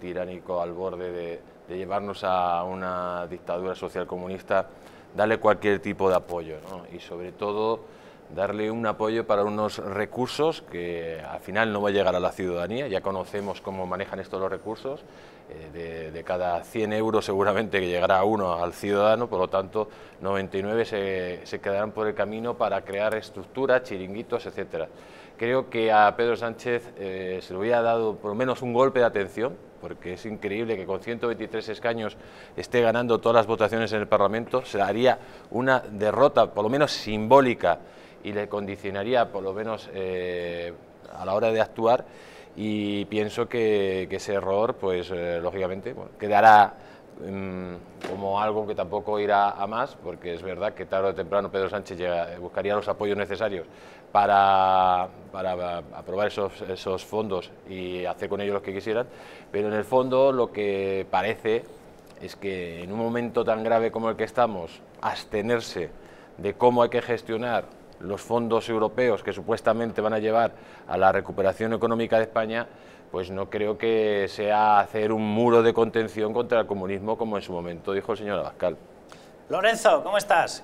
tiránico al borde de, llevarnos a una dictadura social comunista, darle cualquier tipo de apoyo y sobre todo darle un apoyo para unos recursos que al final no va a llegar a la ciudadanía, ya conocemos cómo manejan estos los recursos, eh, de, cada 100 euros seguramente que llegará uno al ciudadano, por lo tanto 99 se, quedarán por el camino para crear estructuras, chiringuitos, etcétera. Creo que a Pedro Sánchez eh, se le hubiera dado por lo menos un golpe de atención, porque es increíble que con 123 escaños esté ganando todas las votaciones en el Parlamento, se haría una derrota, por lo menos simbólica, y le condicionaría por lo menos eh, a la hora de actuar y pienso que, ese error, pues eh, lógicamente, quedará mm, como algo que tampoco irá a más, porque es verdad que tarde o temprano Pedro Sánchez eh, buscaría los apoyos necesarios para, aprobar esos, esos, fondos y hacer con ellos lo que quisieran, pero en el fondo lo que parece es que en un momento tan grave como el que estamos, abstenerse de cómo hay que gestionar los fondos europeos que supuestamente van a llevar a la recuperación económica de España, pues no creo que sea hacer un muro de contención contra el comunismo como en su momento dijo el señor Abascal. Lorenzo, ¿cómo estás?